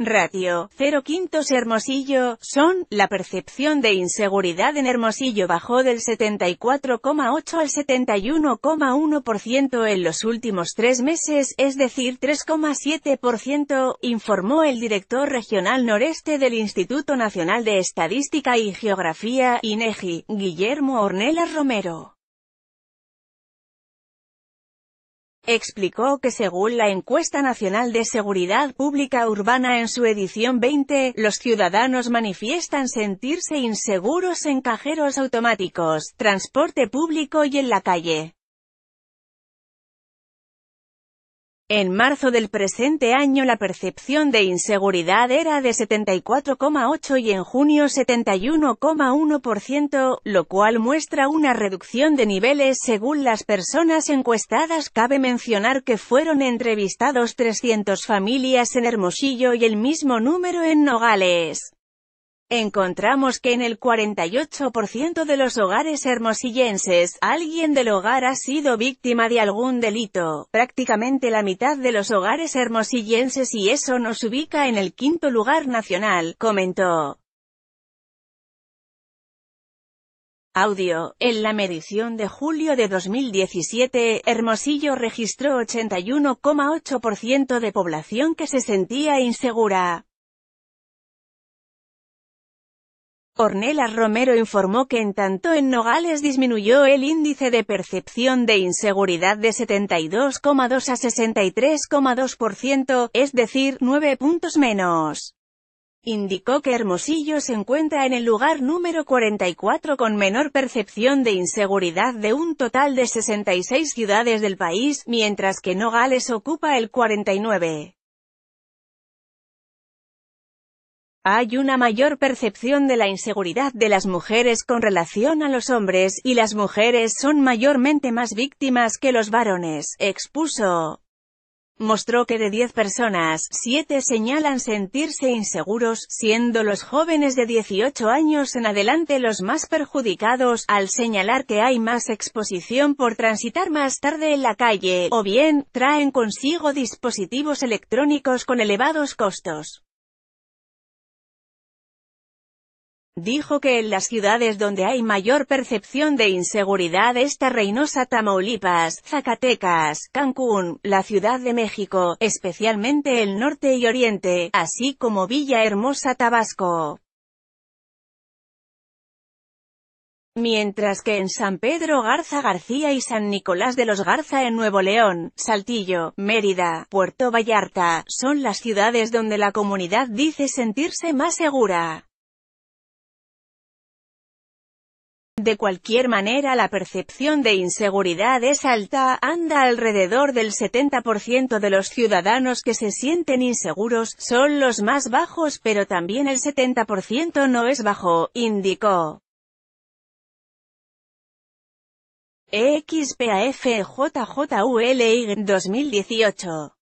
Ratio 0 quintos Hermosillo, son, la percepción de inseguridad en Hermosillo bajó del 74,8 al 71,1% en los últimos tres meses, es decir 3,7%, informó el director regional noreste del Instituto Nacional de Estadística y Geografía, INEGI, Guillermo Ornelas Romero. explicó que según la Encuesta Nacional de Seguridad Pública Urbana en su edición 20, los ciudadanos manifiestan sentirse inseguros en cajeros automáticos, transporte público y en la calle. En marzo del presente año la percepción de inseguridad era de 74,8 y en junio 71,1%, lo cual muestra una reducción de niveles según las personas encuestadas. Cabe mencionar que fueron entrevistados 300 familias en Hermosillo y el mismo número en Nogales. Encontramos que en el 48% de los hogares hermosillenses, alguien del hogar ha sido víctima de algún delito, prácticamente la mitad de los hogares hermosillenses y eso nos ubica en el quinto lugar nacional, comentó. Audio. En la medición de julio de 2017, Hermosillo registró 81,8% de población que se sentía insegura. Ornelas Romero informó que en tanto en Nogales disminuyó el índice de percepción de inseguridad de 72,2 a 63,2%, es decir, 9 puntos menos. Indicó que Hermosillo se encuentra en el lugar número 44 con menor percepción de inseguridad de un total de 66 ciudades del país, mientras que Nogales ocupa el 49. Hay una mayor percepción de la inseguridad de las mujeres con relación a los hombres, y las mujeres son mayormente más víctimas que los varones, expuso. Mostró que de 10 personas, 7 señalan sentirse inseguros, siendo los jóvenes de 18 años en adelante los más perjudicados, al señalar que hay más exposición por transitar más tarde en la calle, o bien, traen consigo dispositivos electrónicos con elevados costos. Dijo que en las ciudades donde hay mayor percepción de inseguridad está Reynosa Tamaulipas, Zacatecas, Cancún, la Ciudad de México, especialmente el norte y oriente, así como Villahermosa Tabasco. mientras que en San Pedro Garza García y San Nicolás de los Garza en Nuevo León, Saltillo, Mérida, Puerto Vallarta, son las ciudades donde la comunidad dice sentirse más segura. De cualquier manera la percepción de inseguridad es alta, anda alrededor del 70% de los ciudadanos que se sienten inseguros, son los más bajos pero también el 70% no es bajo, indicó. EXPAFJJULY 2018